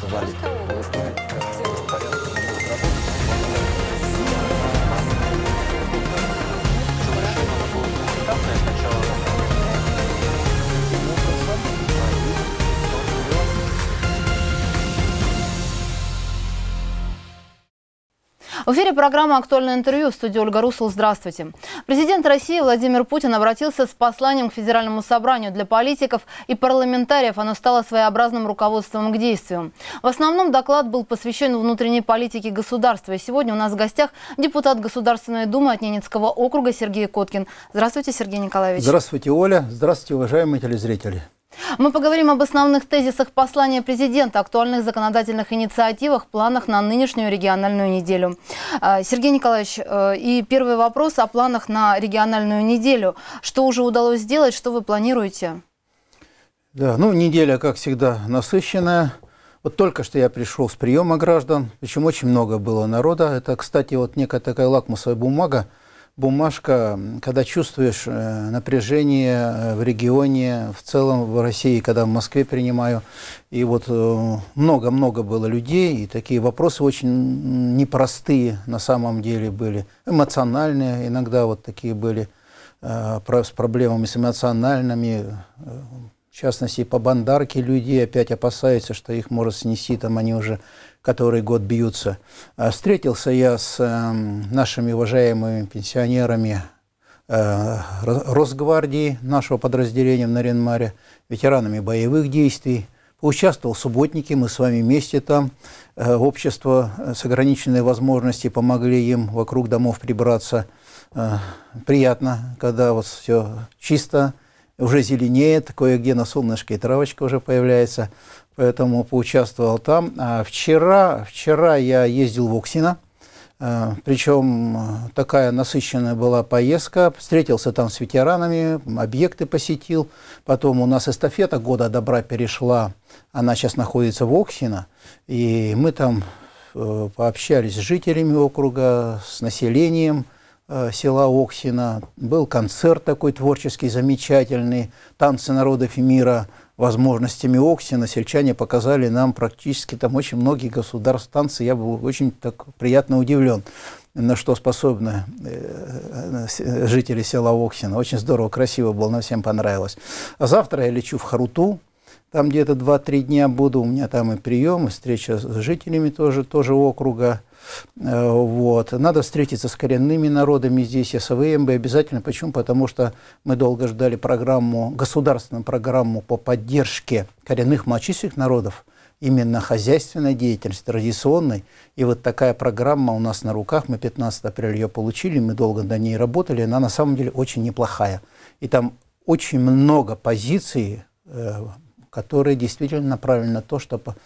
Тогда называли. В эфире программа «Актуальное интервью» в студии Ольга Русл. Здравствуйте. Президент России Владимир Путин обратился с посланием к Федеральному собранию для политиков и парламентариев. Оно стало своеобразным руководством к действию. В основном доклад был посвящен внутренней политике государства. И сегодня у нас в гостях депутат Государственной Думы от Ненецкого округа Сергей Коткин. Здравствуйте, Сергей Николаевич. Здравствуйте, Оля. Здравствуйте, уважаемые телезрители. Мы поговорим об основных тезисах послания президента, актуальных законодательных инициативах, планах на нынешнюю региональную неделю. А, Сергей Николаевич, э, и первый вопрос о планах на региональную неделю. Что уже удалось сделать, что вы планируете? Да, ну неделя, как всегда, насыщенная. Вот только что я пришел с приема граждан, причем очень много было народа. Это, кстати, вот некая такая лакмусовая бумага, бумажка, когда чувствуешь э, напряжение э, в регионе, в целом в России, когда в Москве принимаю, и вот э, много-много было людей, и такие вопросы очень непростые на самом деле были, эмоциональные иногда вот такие были, с проблемами с эмоциональными, в частности, по бандарке люди опять опасаются, что их может снести, там они уже который год бьются. А, встретился я с эм, нашими уважаемыми пенсионерами э, Росгвардии, нашего подразделения в Наренмаре, ветеранами боевых действий. Участвовал в субботнике, мы с вами вместе там. Э, общество э, с ограниченной возможностью помогли им вокруг домов прибраться. Приятно, когда вот все чисто, уже зеленеет, кое-где на солнышке и травочка уже появляется поэтому поучаствовал там. А вчера, вчера я ездил в Оксина э, причем э, такая насыщенная была поездка. Встретился там с ветеранами, объекты посетил. Потом у нас эстафета «Года добра» перешла. Она сейчас находится в Оксина И мы там э, пообщались с жителями округа, с населением – Э, села Оксина. Был концерт такой творческий, замечательный, «Танцы народов мира» возможностями Оксина. Сельчане показали нам практически там очень многие государств танцы. Я был очень так приятно удивлен, на что способны э, э, жители села Оксина. Очень здорово, красиво было, нам всем понравилось. А завтра я лечу в Харуту, там где-то 2-3 дня буду, у меня там и прием, и встреча с жителями тоже, тоже округа. Э, вот. Надо встретиться с коренными народами здесь, СВМБ обязательно. Почему? Потому что мы долго ждали программу, государственную программу по поддержке коренных малочисленных народов, именно хозяйственной деятельности, традиционной. И вот такая программа у нас на руках. Мы 15 апреля ее получили, мы долго до ней работали. Она на самом деле очень неплохая. И там очень много позиций э, которые действительно направлены на то, чтобы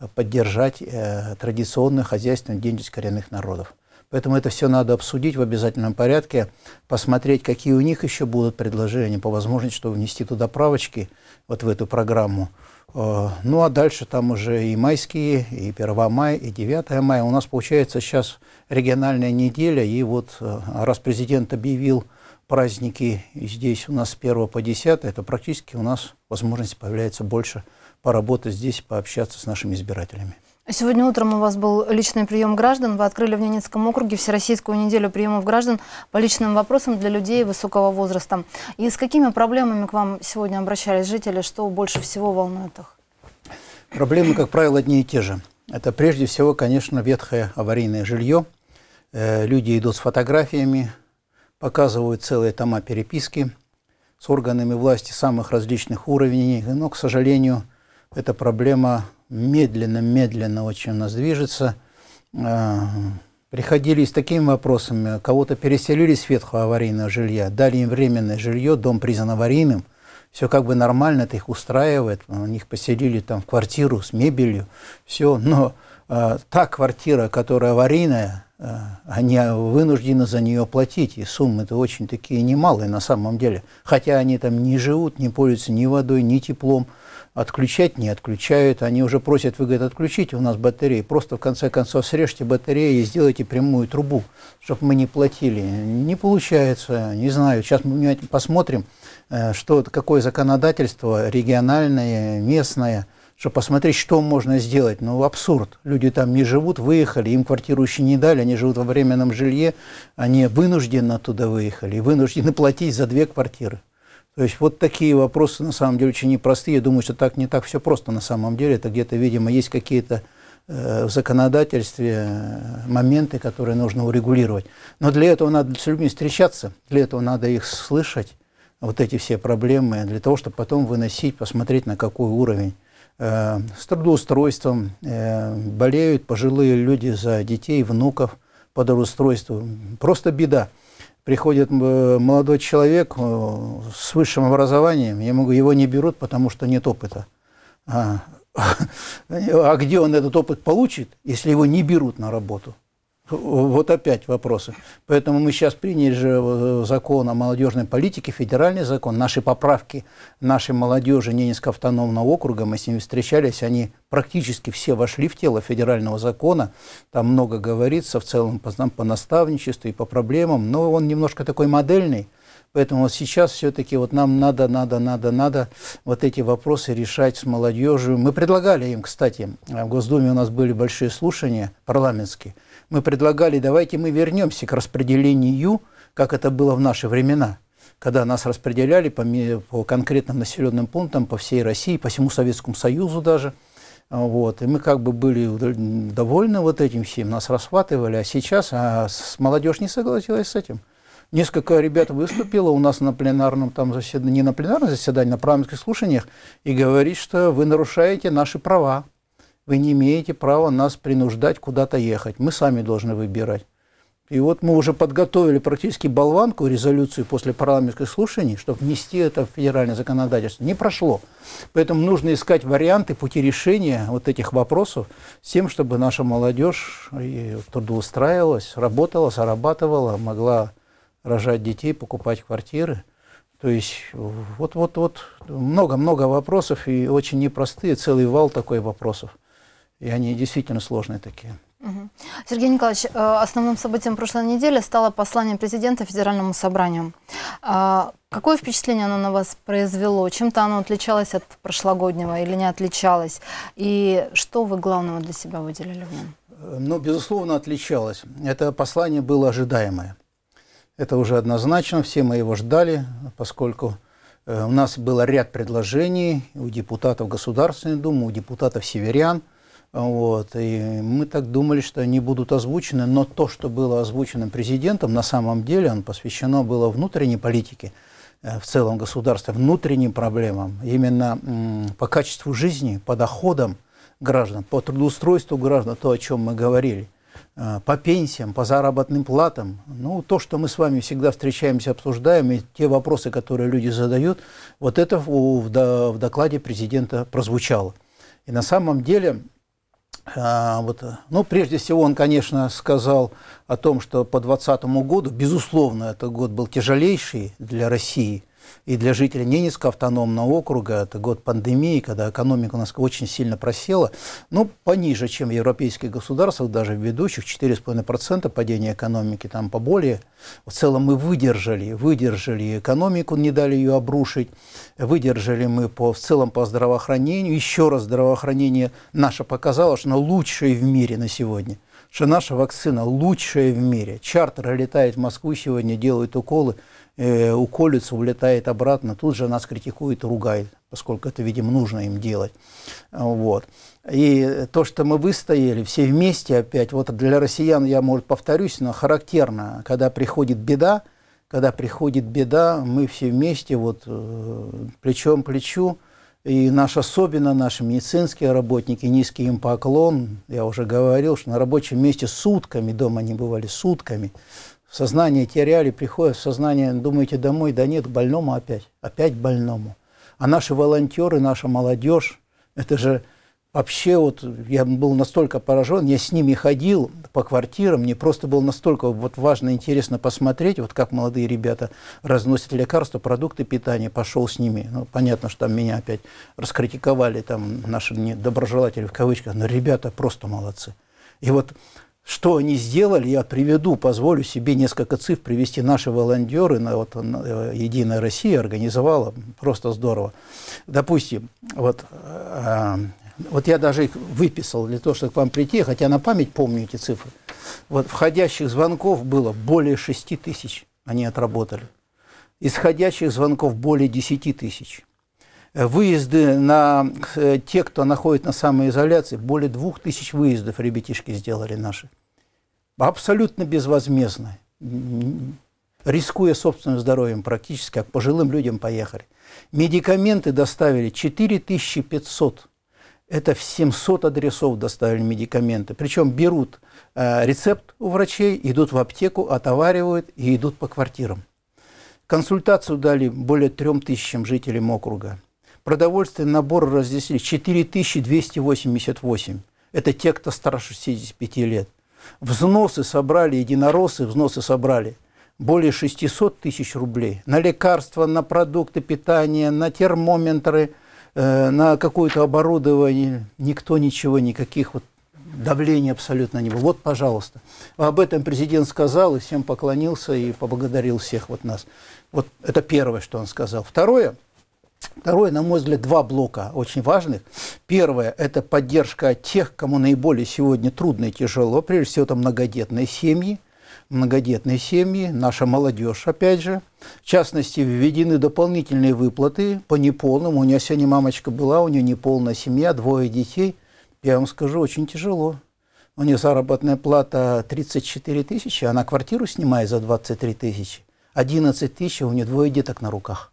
э, поддержать э, традиционную хозяйственную деятельность коренных народов. Поэтому это все надо обсудить в обязательном порядке, посмотреть, какие у них еще будут предложения, по возможности, чтобы внести туда правочки, вот в эту программу. Э, ну а дальше там уже и майские, и 1 мая, и 9 мая. У нас получается сейчас региональная неделя, и вот э, раз президент объявил праздники здесь у нас с 1 по 10, это практически у нас возможность появляется больше поработать здесь, пообщаться с нашими избирателями. Сегодня утром у вас был личный прием граждан. Вы открыли в Ненецком округе Всероссийскую неделю приемов граждан по личным вопросам для людей высокого возраста. И с какими проблемами к вам сегодня обращались жители? Что больше всего волнует их? Проблемы, как правило, одни и те же. Это прежде всего, конечно, ветхое аварийное жилье. Э, люди идут с фотографиями, показывают целые тома переписки с органами власти самых различных уровней. Но, к сожалению, эта проблема медленно-медленно очень у нас движется. А, Приходили с такими вопросами. Кого-то переселили с ветхого аварийного жилья, дали им временное жилье, дом признан аварийным. Все как бы нормально, это их устраивает. у них поселили там в квартиру с мебелью, все. Но э, та квартира, которая аварийная, а они вынуждены за нее платить, и суммы-то очень такие немалые на самом деле. Хотя они там не живут, не пользуются ни водой, ни теплом, отключать не отключают, они уже просят, вы, говорят, отключите у нас батареи, просто в конце концов срежьте батареи и сделайте прямую трубу, чтобы мы не платили. Не получается, не знаю, сейчас мы посмотрим, э, что, какое законодательство региональное, местное – чтобы посмотреть, что можно сделать. Ну, абсурд. Люди там не живут, выехали, им квартиру еще не дали, они живут во временном жилье, они вынуждены оттуда выехали, вынуждены платить за две квартиры. То есть вот такие вопросы на самом деле очень непростые. Я думаю, что так не так все просто на самом деле. Это где-то, видимо, есть какие-то э, в законодательстве э, моменты, которые нужно урегулировать. Но для этого надо с людьми встречаться, для этого надо их слышать, вот эти все проблемы, для того, чтобы потом выносить, посмотреть, на какой уровень Э, с трудоустройством, э, болеют пожилые люди за детей, внуков по трудоустройству. Просто беда. Приходит э, молодой человек с высшим образованием, ему его не берут, потому что нет опыта. А, а где он этот опыт получит, если его не берут на работу? Вот опять вопросы. Поэтому мы сейчас приняли же э, закон о молодежной политике, федеральный закон. Наши поправки нашей молодежи Ненецкого автономного округа, мы с ними встречались, они практически все вошли в тело федерального закона. Там много говорится в целом по, по наставничеству и по проблемам, но он немножко такой модельный. Поэтому вот сейчас все-таки вот нам надо, надо, надо, надо вот эти вопросы решать с молодежью. Мы предлагали им, кстати, а в Госдуме у нас были большие слушания парламентские, мы предлагали, давайте мы вернемся к распределению, как это было в наши времена, когда нас распределяли по, по конкретным населенным пунктам по всей России, по всему Советскому Союзу даже. Вот. И мы как бы были довольны вот этим всем, нас расхватывали, а сейчас а с молодежь не согласилась с этим. Несколько ребят выступило у нас на пленарном там заседании, не на пленарном заседании, а на парламентских слушаниях, и говорит, что вы нарушаете наши права вы не имеете права нас принуждать куда-то ехать. Мы сами должны выбирать. И вот мы уже подготовили практически болванку резолюцию после парламентских слушаний, чтобы внести это в федеральное законодательство. Не прошло. Поэтому нужно искать варианты, пути решения вот этих вопросов с тем, чтобы наша молодежь трудоустраивалась, работала, зарабатывала, могла рожать детей, покупать квартиры. То есть вот-вот-вот много-много вопросов и очень непростые, целый вал такой вопросов и они действительно сложные такие. Сергей Николаевич, э, основным событием прошлой недели стало послание президента Федеральному собранию. А, какое впечатление оно на вас произвело? Чем-то оно отличалось от прошлогоднего или не отличалось? И что вы главного для себя выделили в нем? Э, ну, безусловно, отличалось. Это послание было ожидаемое. Это уже однозначно, все мы его ждали, поскольку э, у нас было ряд предложений у депутатов Государственной Думы, у депутатов Северян – вот. И мы так думали, что они будут озвучены, но то, что было озвучено президентом, на самом деле он посвящено было внутренней политике э, в целом государства, внутренним проблемам, именно по качеству жизни, по доходам граждан, по трудоустройству граждан, то, о чем мы говорили э, по пенсиям, по заработным платам. Ну, то, что мы с вами всегда встречаемся, обсуждаем, и те вопросы, которые люди задают, вот это в, докладе президента прозвучало. И на самом деле а, вот, э, ну, прежде всего, он, конечно, сказал о том, что по 2020 году, безусловно, это год был тяжелейший для России – и для жителей Ненецкого автономного округа, это год пандемии, когда экономика у нас очень сильно просела, ну, пониже, чем в европейских государствах, даже в ведущих, 4,5% падения экономики, там поболее. В целом мы выдержали, выдержали экономику, не дали ее обрушить, выдержали мы по, в целом по здравоохранению. Еще раз здравоохранение наше показало, что оно лучшее в мире на сегодня что наша вакцина лучшая в мире. Чартеры летают в Москву сегодня, делают уколы э, уколется, улетает обратно, тут же нас критикует и ругает, поскольку это, видимо, нужно им делать. Вот. И то, что мы выстояли все вместе опять, вот для россиян, я, может, повторюсь, но характерно, когда приходит беда, когда приходит беда, мы все вместе, вот э, плечом к плечу, и наш, особенно наши медицинские работники, низкий им поклон. Я уже говорил, что на рабочем месте сутками дома не бывали, сутками сознание те реалии приходят в сознание, думаете, домой, да нет, больному опять, опять больному. А наши волонтеры, наша молодежь, это же вообще вот я был настолько поражен, я с ними ходил по квартирам, мне просто было настолько вот важно, интересно посмотреть, вот как молодые ребята разносят лекарства, продукты питания, пошел с ними. Ну, понятно, что там меня опять раскритиковали там наши доброжелатели в кавычках, но ребята просто молодцы. И вот что они сделали, я приведу, позволю себе несколько цифр привести. Наши волонтеры, на, вот, на, э, «Единая Россия» организовала, просто здорово. Допустим, вот, э, вот я даже их выписал для того, чтобы к вам прийти, хотя на память помню эти цифры. Вот входящих звонков было более 6 тысяч, они отработали. Исходящих звонков более 10 тысяч. Выезды на э, те, кто находится на самоизоляции, более двух тысяч выездов ребятишки сделали наши. Абсолютно безвозмездно, рискуя собственным здоровьем практически, как пожилым людям поехали. Медикаменты доставили 4500 это в 700 адресов доставили медикаменты. Причем берут э, рецепт у врачей, идут в аптеку, отоваривают и идут по квартирам. Консультацию дали более 3000 жителям округа. Продовольственный набор разделили 4288. Это те, кто старше 65 лет. Взносы собрали, единороссы взносы собрали более 600 тысяч рублей. На лекарства, на продукты питания, на термометры, э, на какое-то оборудование. Никто ничего, никаких вот давления абсолютно не было. Вот, пожалуйста. Об этом президент сказал и всем поклонился и поблагодарил всех вот нас. Вот это первое, что он сказал. Второе – Второе, на мой взгляд, два блока очень важных. Первое – это поддержка тех, кому наиболее сегодня трудно и тяжело. Прежде всего, это многодетные семьи, многодетные семьи, наша молодежь, опять же. В частности, введены дополнительные выплаты по неполному. У нее сегодня мамочка была, у нее неполная семья, двое детей. Я вам скажу, очень тяжело. У нее заработная плата 34 тысячи, она квартиру снимает за 23 тысячи. 11 тысяч, у нее двое деток на руках.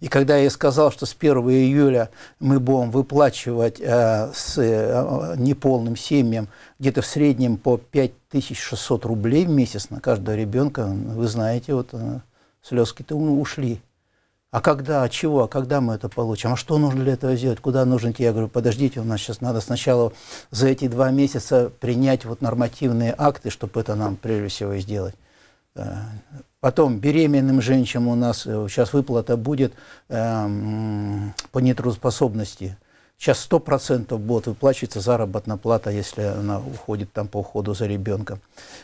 И когда я сказал, что с 1 июля мы будем выплачивать э, с э, неполным семьям где-то в среднем по 5600 рублей в месяц на каждого ребенка, вы знаете, вот э, слезки-то ушли. А когда, а чего, а когда мы это получим? А что нужно для этого сделать? Куда нужно идти? Я говорю, подождите, у нас сейчас надо сначала за эти два месяца принять вот нормативные акты, чтобы это нам прежде всего сделать. Э, потом беременным женщинам у нас э, сейчас выплата будет эм, по нетрудоспособности. Сейчас 100% будет выплачиваться заработная плата, если она уходит там по уходу за ребенком.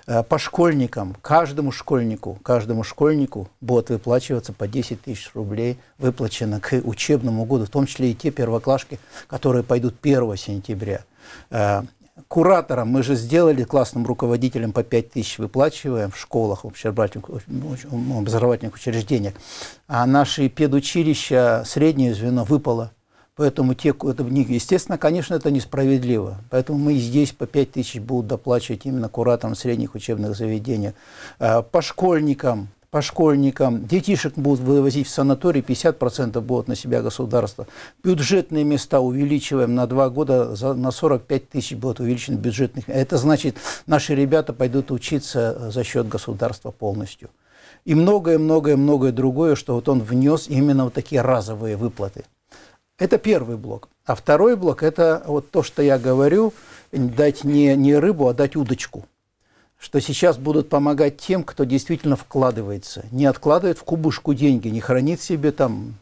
Э, по школьникам, каждому школьнику, каждому школьнику будет выплачиваться по 10 тысяч рублей, выплачено к учебному году, в том числе и те первоклашки, которые пойдут 1 сентября кураторам мы же сделали классным руководителям по 5 тысяч выплачиваем в школах, в образовательных учреждениях. А наши педучилища, среднее звено выпало. Поэтому те, это, естественно, конечно, это несправедливо. Поэтому мы здесь по 5 тысяч будут доплачивать именно кураторам средних учебных заведений. Э, по школьникам по школьникам, детишек будут вывозить в санаторий, 50% будут на себя государство. Бюджетные места увеличиваем на два года, за, на 45 тысяч будут увеличены бюджетных. Это значит, наши ребята пойдут учиться э, за счет государства полностью. И многое-многое-многое другое, что вот он внес именно вот такие разовые выплаты. Это первый блок. А второй блок – это вот то, что я говорю, дать не, не рыбу, а дать удочку – что сейчас будут помогать тем, кто действительно вкладывается, не откладывает в кубушку деньги, не хранит себе там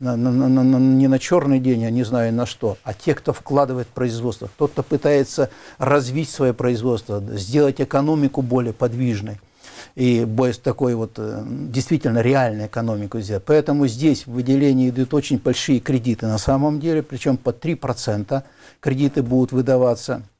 на, на, на, на, не на черный день, я а не знаю на что, а те, кто вкладывает в производство, тот, кто пытается развить свое производство, сделать экономику более подвижной и более такой вот э, действительно реальной экономику сделать. Поэтому здесь в выделении идут очень большие кредиты на самом деле, причем по 3% кредиты будут выдаваться –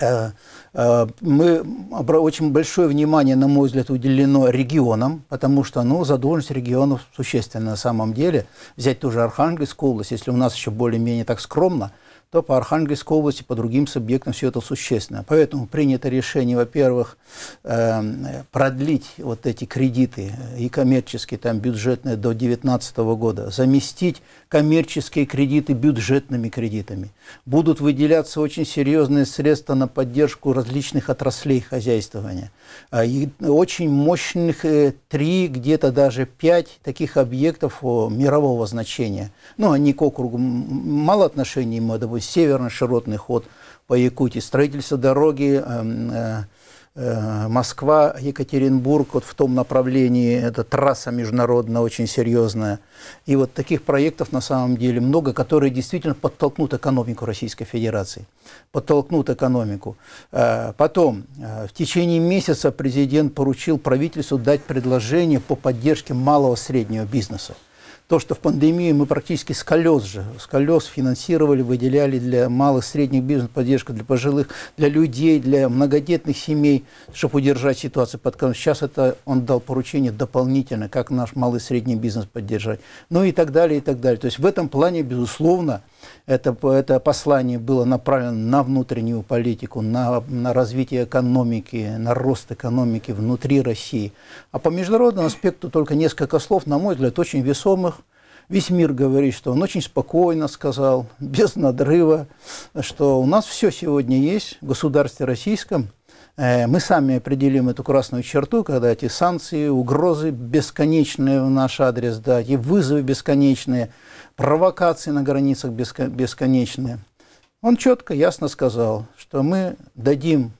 Э, э, мы очень большое внимание, на мой взгляд, уделено регионам, потому что ну, задолженность регионов существенна на самом деле. Взять тоже Архангельскую область, если у нас еще более-менее так скромно – то по Архангельской области, по другим субъектам все это существенно. Поэтому принято решение, во-первых, эм, продлить вот эти кредиты э, и коммерческие, там бюджетные до 2019 года, заместить коммерческие кредиты бюджетными кредитами. Будут выделяться очень серьезные средства на поддержку различных отраслей хозяйствования. А, и очень мощных э, три, где-то даже пять таких объектов мирового значения. Ну, они к округу мало отношений имеют, а, новый северный широтный ход по Якутии, строительство дороги эм, э, э, Москва-Екатеринбург вот в том направлении, это трасса международная очень серьезная. И вот таких проектов на самом деле много, которые действительно подтолкнут экономику Российской Федерации. Подтолкнут экономику. Э, потом, э, в течение месяца президент поручил правительству дать предложение по поддержке малого-среднего бизнеса то, что в пандемии мы практически с колес же, с колес финансировали, выделяли для малых, средних бизнес поддержку для пожилых, для людей, для многодетных семей, чтобы удержать ситуацию под контролем. Сейчас это он дал поручение дополнительно, как наш малый, средний бизнес поддержать. Ну и так далее, и так далее. То есть в этом плане, безусловно, это, это послание было направлено на внутреннюю политику, на, на развитие экономики, на рост экономики внутри России. А по международному аспекту только несколько слов, на мой взгляд, очень весомых. Весь мир говорит, что он очень спокойно сказал, без надрыва, что у нас все сегодня есть в государстве российском э, – мы сами определим эту красную черту, когда эти санкции, угрозы бесконечные в наш адрес, да, и вызовы бесконечные – провокации на границах бесконечные. Он четко, ясно сказал, что мы дадим,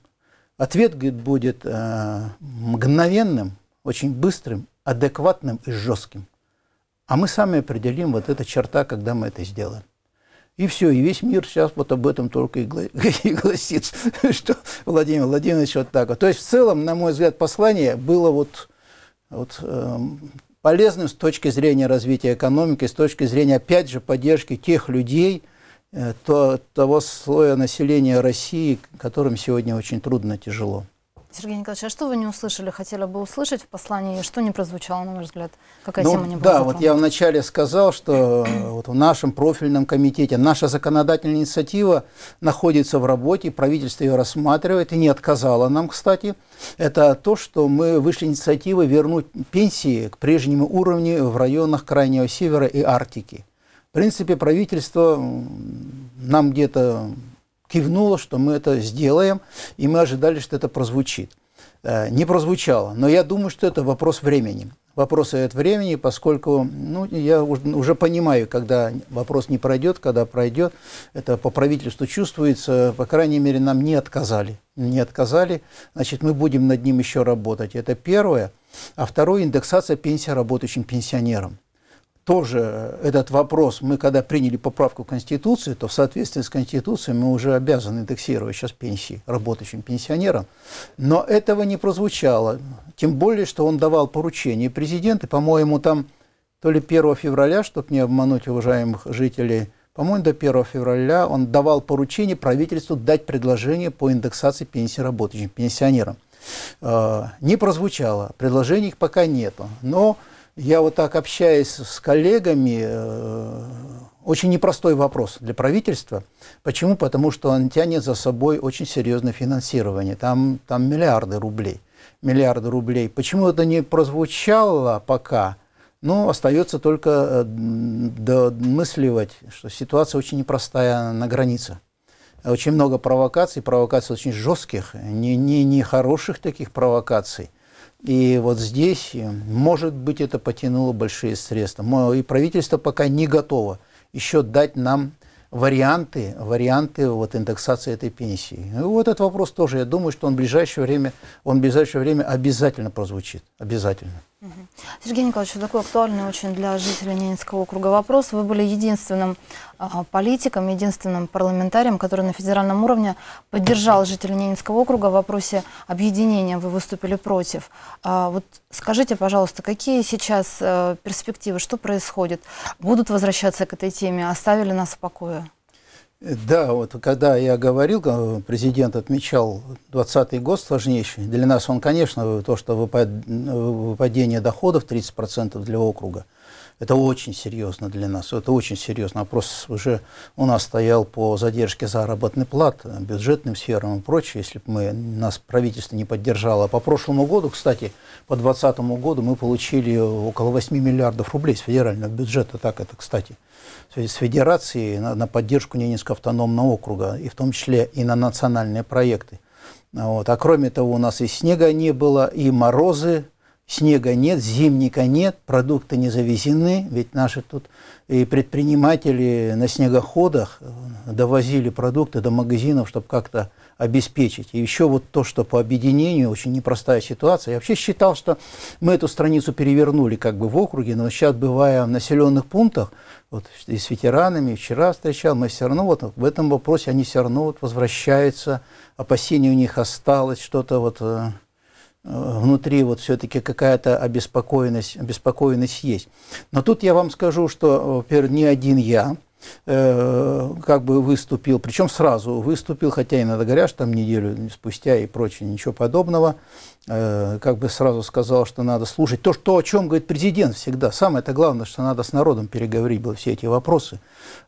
ответ говорит, будет э, мгновенным, очень быстрым, адекватным и жестким. А мы сами определим вот эта черта, когда мы это сделаем. И все, и весь мир сейчас вот об этом только и, гла- и гласит, что Владимир Владимирович вот так вот. То есть в целом, на мой взгляд, послание было вот, вот эм, полезным с точки зрения развития экономики, с точки зрения, опять же, поддержки тех людей, э, то, того слоя населения России, которым сегодня очень трудно, тяжело. Сергей Николаевич, а что вы не услышали, хотели бы услышать в послании, что не прозвучало, на ваш взгляд? Какая ну, тема не была Да, вот я вначале сказал, что э, вот в нашем профильном комитете наша законодательная инициатива находится в работе, правительство ее рассматривает и не отказало нам, кстати. Это то, что мы вышли инициативы вернуть пенсии к прежнему уровню в районах Крайнего Севера и Арктики. В принципе, правительство нам где-то кивнула, что мы это сделаем, и мы ожидали, что это прозвучит. Э, не прозвучало, но я думаю, что это вопрос времени. Вопрос от времени, поскольку ну, я уже понимаю, когда вопрос не пройдет, когда пройдет, это по правительству чувствуется, по крайней мере, нам не отказали. Не отказали, значит, мы будем над ним еще работать. Это первое. А второе, индексация пенсии работающим пенсионерам тоже этот вопрос, мы когда приняли поправку в конституции то в соответствии с Конституцией мы уже обязаны индексировать сейчас пенсии работающим пенсионерам. Но этого не прозвучало. Тем более, что он давал поручение президент, по-моему, там то ли 1 февраля, чтобы не обмануть уважаемых жителей, по-моему, до 1 февраля он давал поручение правительству дать предложение по индексации пенсии работающим пенсионерам. Э, не прозвучало, предложений пока нету. Но я вот так общаюсь с коллегами, э, очень непростой вопрос для правительства. Почему? Потому что он тянет за собой очень серьезное финансирование. Там, там миллиарды рублей. Миллиарды рублей. Почему это не прозвучало пока? Ну, остается только э, домысливать, что ситуация очень непростая на границе. Очень много провокаций, провокаций очень жестких, не, не, не хороших таких провокаций. И вот здесь, э, может быть, это потянуло большие средства. и правительство пока не готово еще дать нам варианты, варианты вот индексации этой пенсии. И вот этот вопрос тоже, я думаю, что он в ближайшее время, он в ближайшее время обязательно прозвучит. Обязательно. Сергей Николаевич, такой актуальный очень для жителей Ненецкого округа вопрос. Вы были единственным а, политиком, единственным парламентарием, который на федеральном уровне поддержал жителей Ненецкого округа в вопросе объединения. Вы выступили против. А, вот скажите, пожалуйста, какие сейчас э, перспективы, что происходит? Будут возвращаться к этой теме? Оставили нас в покое? Да, вот когда я говорил, э, президент отмечал 2020 год сложнейший. Для нас он, конечно, то, что выпадение доходов 30% для округа – это очень серьезно для нас, это очень серьезно. Вопрос уже у нас стоял по задержке заработной платы, бюджетным сферам и прочее, если бы нас правительство не поддержало. По прошлому году, кстати, по 2020 году мы получили около 8 миллиардов рублей с федерального бюджета, так это, кстати, с федерации на, на поддержку Ненецкого автономного округа, и в том числе и на национальные проекты. Вот. А кроме того, у нас и снега не было, и морозы, снега нет, зимника нет, продукты не завезены, ведь наши тут и предприниматели на снегоходах э, довозили продукты до магазинов, чтобы как-то обеспечить. И еще вот то, что по объединению очень непростая ситуация. Я вообще считал, что мы эту страницу перевернули как бы в округе, но сейчас, бывая в населенных пунктах, вот и с ветеранами вчера встречал, мы все равно вот в этом вопросе они все равно вот возвращаются, опасение у них осталось, что-то вот э, внутри вот все-таки какая-то обеспокоенность, обеспокоенность есть. Но тут я вам скажу, что, во-первых, не один я э, как бы выступил, причем сразу выступил, хотя иногда горяш там неделю спустя и прочее, ничего подобного, э, как бы сразу сказал, что надо слушать то, что, о чем говорит президент всегда. самое это главное, что надо с народом переговорить было все эти вопросы,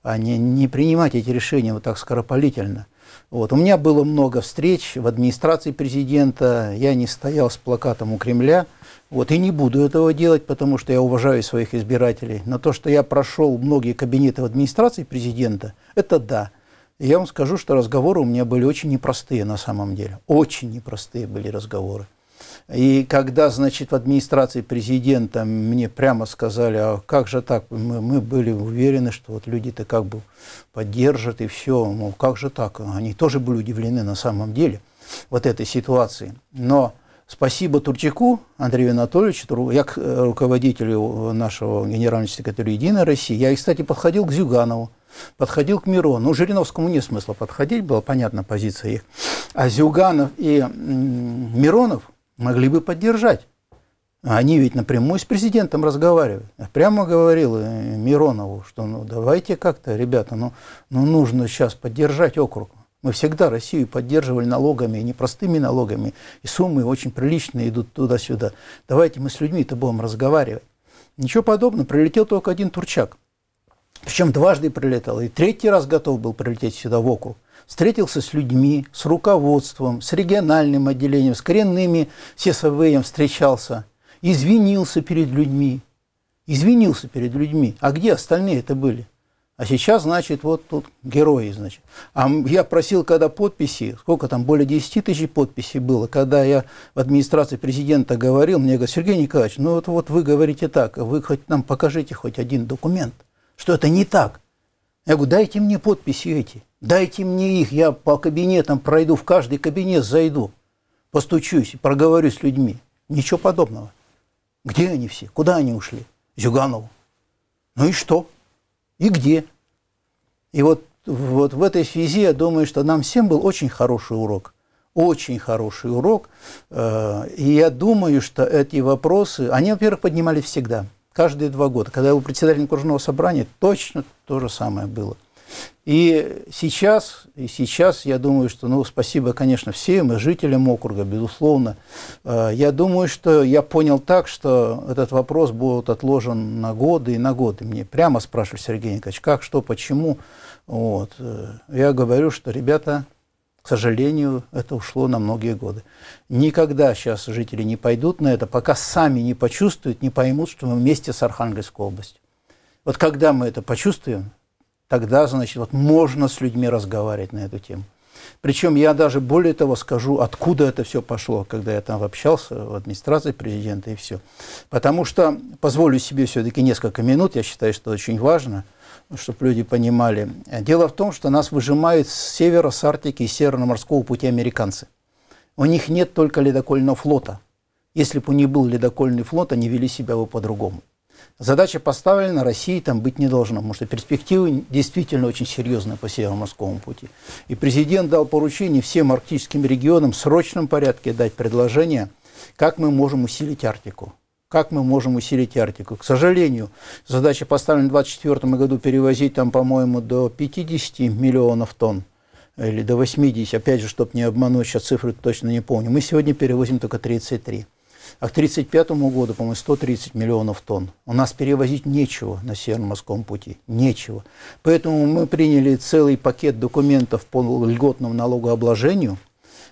а не, не принимать эти решения вот так скоропалительно. Вот. У меня было много встреч в администрации президента, я не стоял с плакатом у Кремля, вот, и не буду этого делать, потому что я уважаю своих избирателей. Но то, что я прошел многие кабинеты в администрации президента, это да. И я вам скажу, что разговоры у меня были очень непростые на самом деле. Очень непростые были разговоры. И когда, значит, в администрации президента мне прямо сказали, а как же так, мы, мы были уверены, что вот люди-то как бы поддержат и все, Ну как же так, они тоже были удивлены на самом деле вот этой ситуации. Но Спасибо Турчаку Андрею Анатольевичу, я к э, руководителю нашего генерального секретаря «Единой России». Я, кстати, подходил к Зюганову, подходил к Мирону. Ну, Жириновскому не смысла подходить, была понятна позиция их. А Зюганов и Миронов могли бы поддержать. Они ведь напрямую с президентом разговаривают. Я прямо говорил э, Миронову, что ну давайте как-то, ребята, ну, ну нужно сейчас поддержать округ. Мы всегда Россию поддерживали налогами, и непростыми налогами, и суммы очень приличные идут туда-сюда. Давайте мы с людьми-то будем разговаривать. Ничего подобного, прилетел только один турчак. Причем дважды прилетал, и третий раз готов был прилететь сюда в округ встретился с людьми, с руководством, с региональным отделением, с коренными ССВМ встречался, извинился перед людьми. Извинился перед людьми. А где остальные это были? А сейчас, значит, вот тут герои, значит. А я просил, когда подписи, сколько там, более 10 тысяч подписей было, когда я в администрации президента говорил, мне говорят, Сергей Николаевич, ну вот, вот вы говорите так, вы хоть нам покажите хоть один документ, что это не так. Я говорю, дайте мне подписи эти. Дайте мне их, я по кабинетам пройду, в каждый кабинет зайду, постучусь, проговорю с людьми. Ничего подобного. Где они все? Куда они ушли? Зюганову. Ну и что? И где? И вот, вот в этой связи, я думаю, что нам всем был очень хороший урок. Очень хороший урок. Э, и я думаю, что эти вопросы, они, во-первых, поднимались всегда, каждые два года. Когда я был председателем окружного собрания, точно то же самое было – и сейчас, и сейчас я думаю, что, ну, спасибо, конечно, всем и жителям округа, безусловно. Э, я думаю, что я понял так, что этот вопрос будет отложен на годы и на годы. Мне прямо спрашивали, Сергей Николаевич, как, что, почему. Вот. Э, я говорю, что, ребята, к сожалению, это ушло на многие годы. Никогда сейчас жители не пойдут на это, пока сами не почувствуют, не поймут, что мы вместе с Архангельской областью. Вот когда мы это почувствуем, тогда, значит, вот можно с людьми разговаривать на эту тему. Причем я даже более того скажу, откуда это все пошло, когда я там общался в администрации президента и все. Потому что позволю себе все-таки несколько минут, я считаю, что очень важно, чтобы люди понимали. Дело в том, что нас выжимают с севера, с Арктики и Северно-морского пути американцы. У них нет только ледокольного флота. Если бы у них был ледокольный флот, они вели себя бы по-другому. Задача поставлена, России там быть не должно, потому что перспективы действительно очень серьезные по Северо-Морскому пути. И президент дал поручение всем арктическим регионам в срочном порядке дать предложение, как мы можем усилить Арктику. Как мы можем усилить Арктику? К сожалению, задача поставлена в 2024 году перевозить там, по-моему, до 50 миллионов тонн или до 80, опять же, чтобы не обмануть, сейчас цифры точно не помню. Мы сегодня перевозим только 33 а к 1935 году, по-моему, 130 миллионов тонн. У нас перевозить нечего на Северо-Морском пути, нечего. Поэтому мы приняли целый пакет документов по льготному налогообложению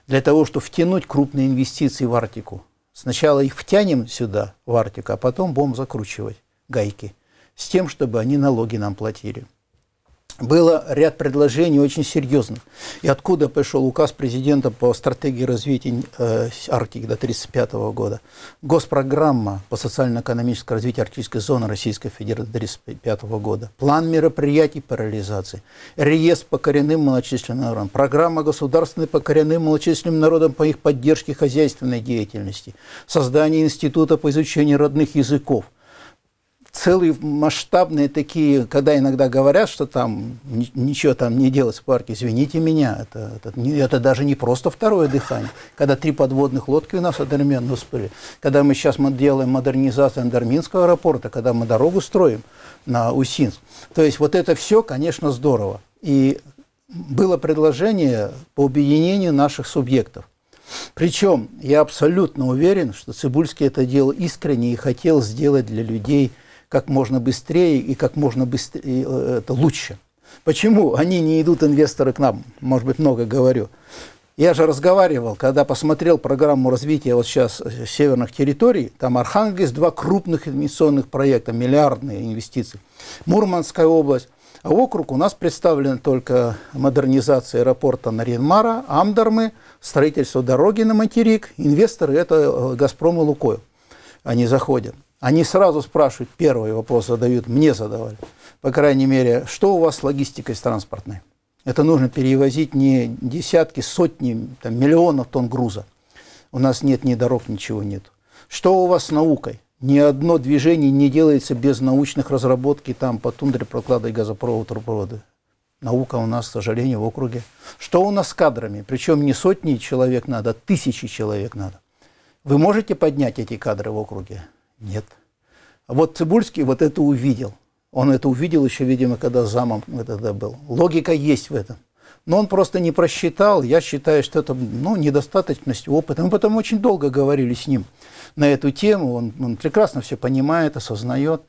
для того, чтобы втянуть крупные инвестиции в Арктику. Сначала их втянем сюда, в Арктику, а потом будем закручивать гайки с тем, чтобы они налоги нам платили было ряд предложений очень серьезных. И откуда пришел указ президента по стратегии развития э, Арктики до 1935 года? Госпрограмма по социально-экономическому развитию арктической зоны Российской Федерации до 1935 года. План мероприятий по реализации. Реестр по коренным малочисленным народам. Программа государственной по коренным малочисленным народам по их поддержке хозяйственной деятельности. Создание института по изучению родных языков – целые масштабные такие, когда иногда говорят, что там ничего там не делать в парке, извините меня, это, это, это даже не просто второе дыхание, когда три подводных лодки у нас одновременно успели, когда мы сейчас мы делаем модернизацию Андерминского аэропорта, когда мы дорогу строим на Усинск. То есть вот это все, конечно, здорово. И было предложение по объединению наших субъектов. Причем я абсолютно уверен, что Цибульский это делал искренне и хотел сделать для людей – как можно быстрее и как можно быстрее, э, это лучше. Почему они не идут, инвесторы, к нам? Может быть, много говорю. Я же разговаривал, когда посмотрел программу развития вот сейчас э, северных территорий, там Архангельск, два крупных инвестиционных проекта, миллиардные инвестиции. Мурманская область. А округ у нас представлен только модернизация аэропорта Наринмара, Амдармы, строительство дороги на материк. Инвесторы – это э, «Газпром» и «Лукойл». Они заходят. Они сразу спрашивают, первый вопрос задают, мне задавали, по крайней мере, что у вас с логистикой с транспортной? Это нужно перевозить не десятки, сотни, там, миллионов тонн груза. У нас нет ни дорог, ничего нет. Что у вас с наукой? Ни одно движение не делается без научных разработки там по тундре прокладывать газопроводы, трубопроводы. Наука у нас, к сожалению, в округе. Что у нас с кадрами? Причем не сотни человек надо, а тысячи человек надо. Вы можете поднять эти кадры в округе? Нет. А вот Цибульский вот это увидел. Он это увидел еще, видимо, когда замом тогда был. Логика есть в этом. Но он просто не просчитал. Я считаю, что это ну, недостаточность опыта. Мы потом очень долго говорили с ним на эту тему. Он, он прекрасно все понимает, осознает.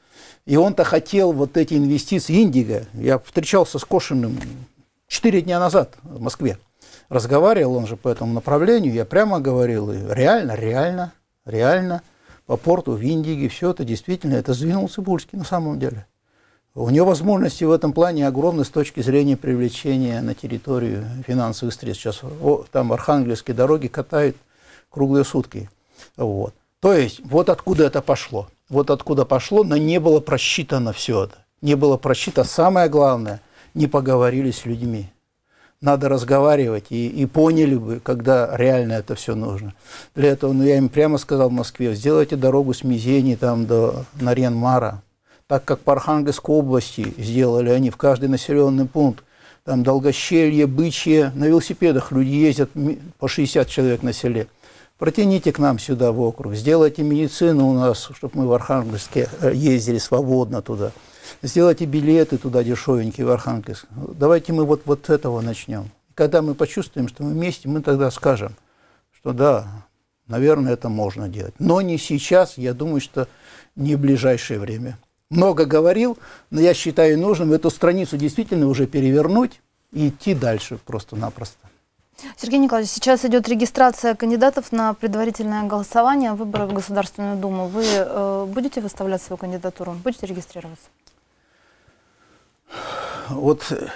И он-то хотел вот эти инвестиции Индиго. Я встречался с Кошиным четыре дня назад в Москве. Разговаривал он же по этому направлению. Я прямо говорил, реально, реально, реально по порту, в Индии, все это действительно, это сдвинул Цибульский на самом деле. У него возможности в этом плане огромны с точки зрения привлечения на территорию финансовых средств. Сейчас о, там архангельские дороги катают круглые сутки. Вот. То есть вот откуда это пошло. Вот откуда пошло, но не было просчитано все это. Не было просчитано. Самое главное, не поговорили с людьми надо разговаривать, и, и поняли бы, когда реально это все нужно. Для этого, ну, я им прямо сказал в Москве, сделайте дорогу с Мизени там до Наренмара, так как по Архангельской области сделали они в каждый населенный пункт, там Долгощелье, Бычье, на велосипедах люди ездят по 60 человек на селе – протяните к нам сюда в округ, сделайте медицину у нас, чтобы мы в Архангельске э, ездили свободно туда, сделайте билеты туда дешевенькие в Архангельск. Давайте мы вот, вот этого начнем. когда мы почувствуем, что мы вместе, мы тогда скажем, что да, наверное, это можно делать. Но не сейчас, я думаю, что не в ближайшее время. Много говорил, но я считаю нужным эту страницу действительно уже перевернуть и идти дальше просто-напросто. Сергей Николаевич, сейчас идет регистрация кандидатов на предварительное голосование выборов в Государственную Думу. Вы э, будете выставлять свою кандидатуру? Будете регистрироваться? Вот э,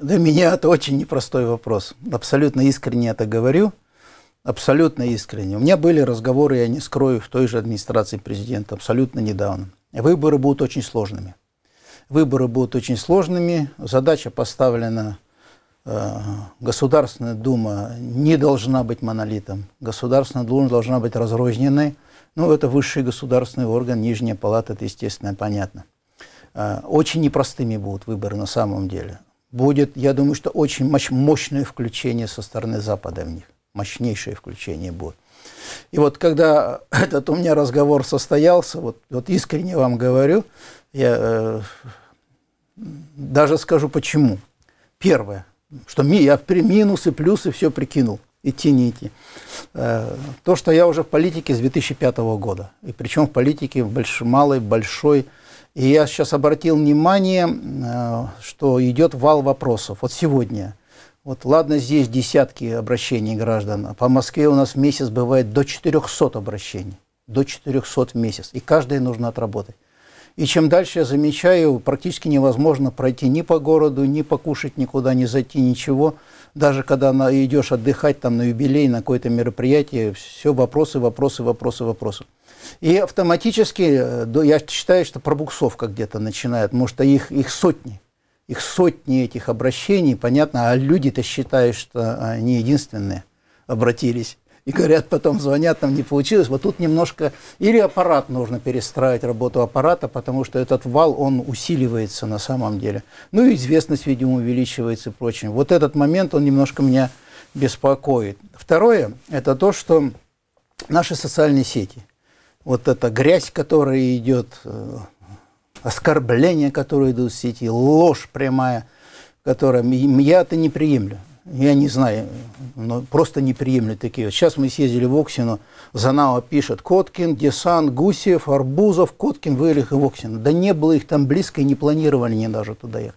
для меня это очень непростой вопрос. Абсолютно искренне это говорю. Абсолютно искренне. У меня были разговоры, я не скрою, в той же администрации президента абсолютно недавно. Выборы будут очень сложными. Выборы будут очень сложными. Задача поставлена Э, Государственная дума не должна быть монолитом. Государственная дума должна быть разрозненной. Ну, это высший государственный орган, нижняя палата, это естественно понятно. Э, очень непростыми будут выборы на самом деле. Будет, я думаю, что очень мощное включение со стороны Запада в них. Мощнейшее включение будет. И вот когда этот у меня разговор состоялся, вот, вот искренне вам говорю, я э, даже скажу почему. Первое что я в минусы, плюсы все прикинул. Идти, не идти. Э, то, что я уже в политике с 2005 года. И причем в политике в больш, малой, большой. И я сейчас обратил внимание, э, что идет вал вопросов. Вот сегодня. Вот ладно, здесь десятки обращений граждан. По Москве у нас в месяц бывает до 400 обращений. До 400 в месяц. И каждое нужно отработать. И чем дальше я замечаю, практически невозможно пройти ни по городу, ни покушать никуда, не зайти, ничего. Даже когда на, идешь отдыхать там на юбилей, на какое-то мероприятие, все вопросы, вопросы, вопросы, вопросы. И автоматически, э, я считаю, что пробуксовка где-то начинает, может, а их, их сотни их сотни этих обращений, понятно, а люди-то считают, что они единственные обратились и говорят, потом звонят, там не получилось. Вот тут немножко или аппарат нужно перестраивать работу аппарата, потому что этот вал, он усиливается на самом деле. Ну и известность, видимо, увеличивается и прочее. Вот этот момент, он немножко меня беспокоит. Второе, это то, что наши социальные сети, вот эта грязь, которая идет, э, оскорбления, которые идут в сети, ложь прямая, которая я это не приемлю я не знаю, но просто неприемлю такие. Вот сейчас мы съездили в Оксину, Занао пишет, Коткин, Десан, Гусев, Арбузов, Коткин, Вырих и Воксин. Да не было их там близко и не планировали они даже туда их.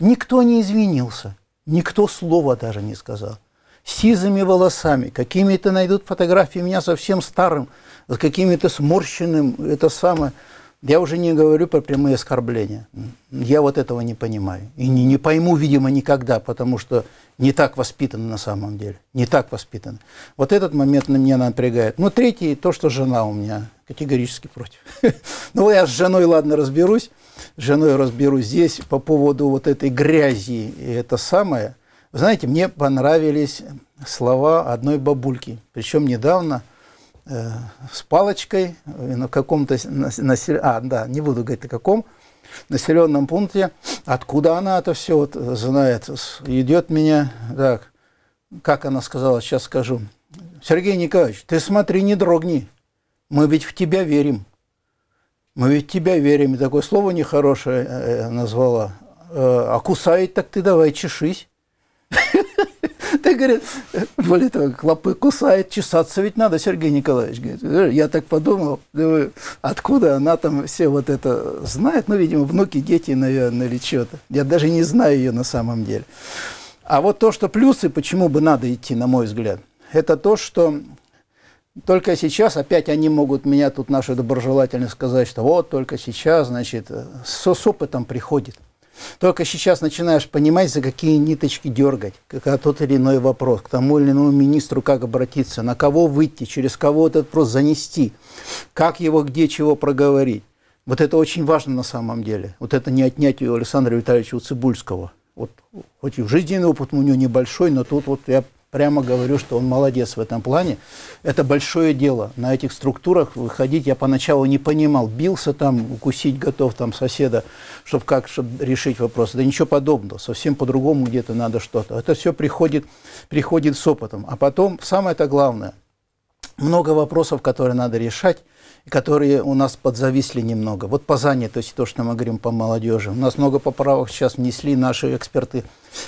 Никто не извинился, никто слова даже не сказал. Сизыми волосами, какими-то найдут фотографии меня совсем старым, с какими-то сморщенным, это самое, я уже не говорю про прямые оскорбления. Я вот этого не понимаю. И не, не пойму, видимо, никогда, потому что не так воспитан на самом деле. Не так воспитан. Вот этот момент на меня напрягает. Ну, третий, то, что жена у меня категорически против. Ну, я с женой, ладно, разберусь. С женой разберусь здесь по поводу вот этой грязи. И это самое. знаете, мне понравились слова одной бабульки. Причем недавно Э, с палочкой э, на каком-то, на, на, а, да, не буду говорить на каком, населенном пункте, откуда она это все вот знает, идет меня, так, как она сказала, сейчас скажу, Сергей Николаевич, ты смотри, не дрогни, мы ведь в тебя верим, мы ведь в тебя верим, и такое слово нехорошее э, назвала, а кусает так ты давай чешись. Ты, говорит, более того, клопы кусает, чесаться ведь надо, Сергей Николаевич. Говорит, «Э, я так подумал, думаю, откуда она там все вот это знает. Ну, видимо, внуки, дети, наверное, или что-то. Я даже не знаю ее на самом деле. А вот то, что плюсы, почему бы надо идти, на мой взгляд, это то, что только сейчас, опять они могут меня тут, наши доброжелательно сказать, что вот только сейчас, значит, э, с, с опытом приходит. Только сейчас начинаешь понимать, за какие ниточки дергать, как а тот или иной вопрос, к тому или иному министру как обратиться, на кого выйти, через кого этот вопрос занести, как его где чего проговорить. Вот это очень важно на самом деле. Вот это не отнять у Александра Витальевича у Цибульского. Вот, хоть и в жизненный опыт у него небольшой, но тут вот я прямо говорю, что он молодец в этом плане. Это большое дело. На этих структурах выходить я поначалу не понимал. Бился там, укусить готов там соседа, чтобы как, чтобы решить вопрос. Да ничего подобного. Совсем по-другому где-то надо что-то. Это все приходит, приходит с опытом. А потом, самое-то главное, много вопросов, которые надо решать, которые у нас подзависли немного. Вот по занятости, то, что мы говорим по молодежи. У нас много поправок сейчас внесли наши эксперты.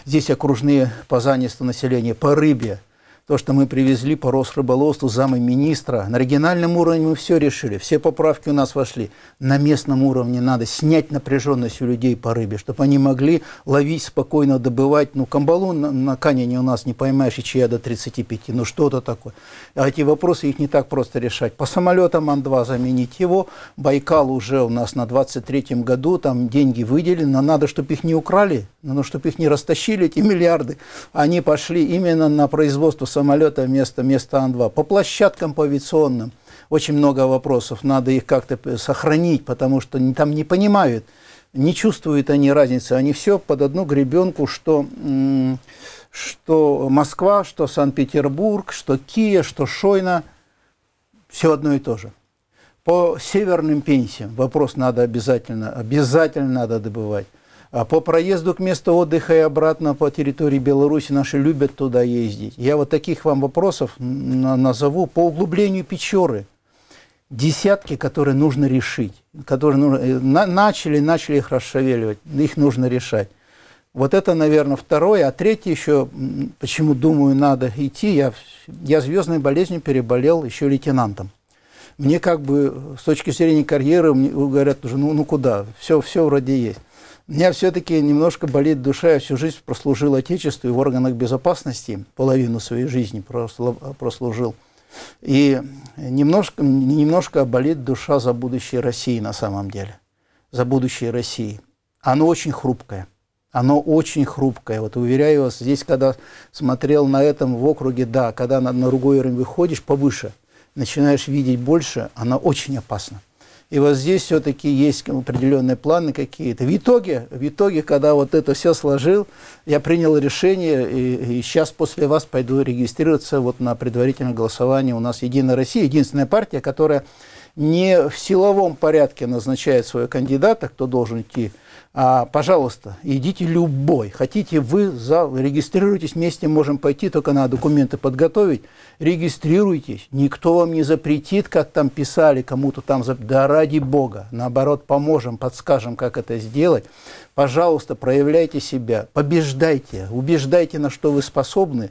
Здесь окружные по занятству населения, по рыбе то, что мы привезли по Росрыболовству министра На региональном уровне мы все решили, все поправки у нас вошли. На местном уровне надо снять напряженность у людей по рыбе, чтобы они могли ловить, спокойно добывать. Ну, камбалу на, на канине у нас не поймаешь и чья до 35, ну что-то такое. А эти вопросы, их не так просто решать. По самолетам Ан-2 заменить его. Байкал уже у нас на 23-м году, там деньги выделены, надо, чтобы их не украли, но чтобы их не растащили, эти миллиарды. Они пошли именно на производство самолета вместо, места Ан-2. По площадкам, по авиационным очень много вопросов, надо их как-то сохранить, потому что там не понимают, не чувствуют они разницы, они все под одну гребенку, что, что Москва, что Санкт-Петербург, что Кия, что Шойна, все одно и то же. По северным пенсиям вопрос надо обязательно, обязательно надо добывать. А по проезду к месту отдыха и обратно по территории Беларуси наши любят туда ездить. Я вот таких вам вопросов назову по углублению Печоры. Десятки, которые нужно решить. Которые нужно, э, начали, начали их расшевеливать. Их нужно решать. Вот это, наверное, второе. А третье еще, почему, думаю, надо идти. Я, я звездной болезнью переболел еще лейтенантом мне как бы э, с точки зрения карьеры мне говорят уже ну, ну куда все все вроде есть у меня все-таки немножко болит душа. Я всю жизнь прослужил Отечеству и в органах безопасности половину своей жизни прослужил. И немножко, немножко болит душа за будущее России на самом деле. За будущее России. Оно очень хрупкое. Оно очень хрупкое. Вот уверяю вас, здесь, когда смотрел на этом в округе, да, когда на, на другой уровень выходишь повыше, начинаешь видеть больше, оно очень опасно. И вот здесь все-таки есть определенные планы какие-то. В итоге, в итоге, когда вот это все сложил, я принял решение, и, и сейчас после вас пойду регистрироваться вот на предварительное голосование. У нас «Единая Россия», единственная партия, которая не в силовом порядке назначает своего кандидата, кто должен идти а, пожалуйста, идите любой. Хотите вы за регистрируйтесь, вместе можем пойти, только надо документы подготовить. Регистрируйтесь, никто вам не запретит, как там писали, кому-то там, зап... да ради бога. Наоборот, поможем, подскажем, как это сделать. Пожалуйста, проявляйте себя, побеждайте, убеждайте, на что вы способны.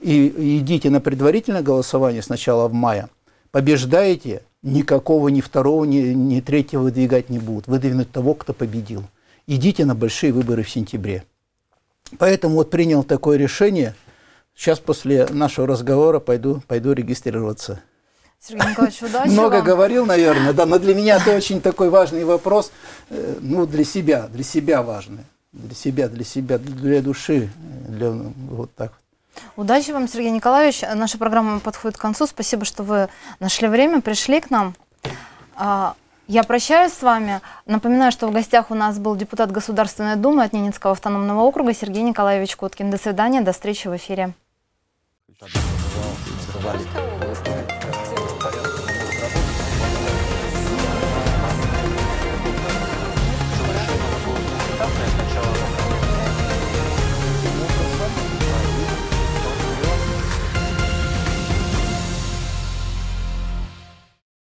И, и идите на предварительное голосование сначала в мае. Побеждаете, никакого ни второго, ни, ни третьего выдвигать не будут. Выдвинуть того, кто победил идите на большие выборы в сентябре. Поэтому вот принял такое решение. Сейчас после нашего разговора пойду, пойду регистрироваться. Сергей Николаевич, удачи Много вам. говорил, наверное, да, но для меня это очень такой важный вопрос, э, ну, для себя, для себя важный, для себя, для себя, для души, э, для вот так вот. Удачи вам, Сергей Николаевич. Наша программа подходит к концу. Спасибо, что вы нашли время, пришли к нам. А, я прощаюсь с вами. Напоминаю, что в гостях у нас был депутат Государственной Думы от Ненецкого автономного округа Сергей Николаевич Куткин. До свидания, до встречи в эфире. Thank